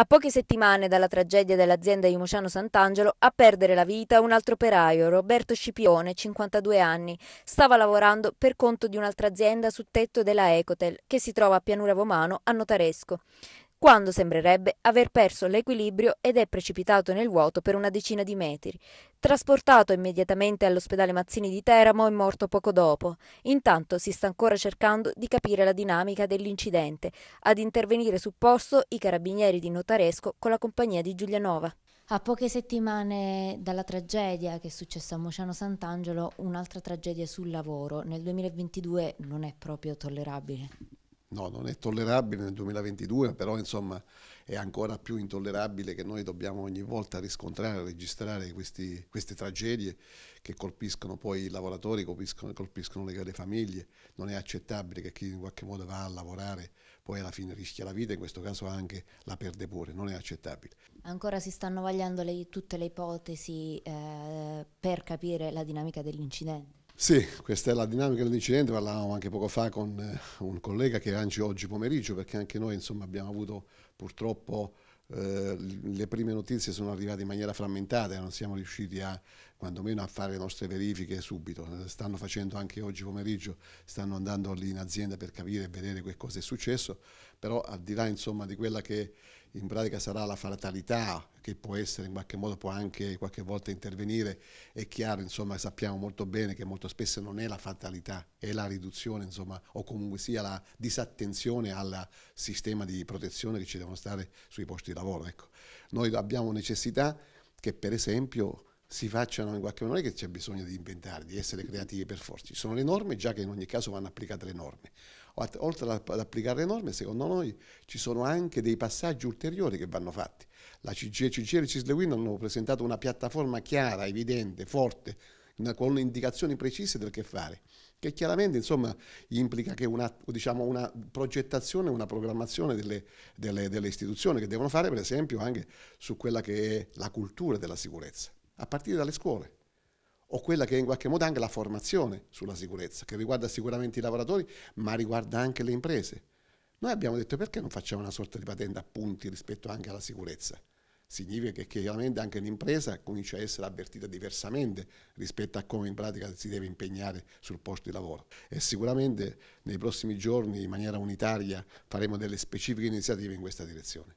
A poche settimane dalla tragedia dell'azienda di Mociano Sant'Angelo, a perdere la vita un altro operaio, Roberto Scipione, 52 anni, stava lavorando per conto di un'altra azienda sul tetto della Ecotel, che si trova a Pianura Vomano, a Notaresco quando sembrerebbe aver perso l'equilibrio ed è precipitato nel vuoto per una decina di metri. Trasportato immediatamente all'ospedale Mazzini di Teramo è morto poco dopo. Intanto si sta ancora cercando di capire la dinamica dell'incidente. Ad intervenire sul posto i carabinieri di Notaresco con la compagnia di Giulianova. A poche settimane dalla tragedia che è successa a Mociano Sant'Angelo, un'altra tragedia sul lavoro nel 2022 non è proprio tollerabile no, non è tollerabile nel 2022, però insomma è ancora più intollerabile che noi dobbiamo ogni volta riscontrare, registrare questi, queste tragedie che colpiscono poi i lavoratori, colpiscono, colpiscono le, le famiglie. Non è accettabile che chi in qualche modo va a lavorare poi alla fine rischia la vita, in questo caso anche la perde pure, non è accettabile. Ancora si stanno vagliando le, tutte le ipotesi eh, per capire la dinamica dell'incidente. Sì, questa è la dinamica dell'incidente, parlavamo anche poco fa con eh, un collega che è oggi pomeriggio, perché anche noi insomma, abbiamo avuto purtroppo eh, le prime notizie sono arrivate in maniera frammentata e non siamo riusciti a, quantomeno a fare le nostre verifiche subito, stanno facendo anche oggi pomeriggio, stanno andando lì in azienda per capire e vedere che cosa è successo, però al di là insomma, di quella che in pratica sarà la fatalità che può essere in qualche modo, può anche qualche volta intervenire, è chiaro, insomma, sappiamo molto bene che molto spesso non è la fatalità, è la riduzione, insomma, o comunque sia la disattenzione al sistema di protezione che ci devono stare sui posti di lavoro. Ecco. Noi abbiamo necessità che per esempio si facciano in qualche modo, non è che c'è bisogno di inventare, di essere creativi per forza, ci sono le norme, già che in ogni caso vanno applicate le norme. Oltre ad applicare le norme, secondo noi ci sono anche dei passaggi ulteriori che vanno fatti. La CGE, CGE e Cislewin hanno presentato una piattaforma chiara, evidente, forte, con indicazioni precise del che fare che chiaramente insomma, implica che una, diciamo, una progettazione, una programmazione delle, delle, delle istituzioni che devono fare per esempio anche su quella che è la cultura della sicurezza a partire dalle scuole o quella che è in qualche modo anche la formazione sulla sicurezza, che riguarda sicuramente i lavoratori, ma riguarda anche le imprese. Noi abbiamo detto perché non facciamo una sorta di patente a punti rispetto anche alla sicurezza? Significa che chiaramente anche l'impresa comincia a essere avvertita diversamente rispetto a come in pratica si deve impegnare sul posto di lavoro. E sicuramente nei prossimi giorni in maniera unitaria faremo delle specifiche iniziative in questa direzione.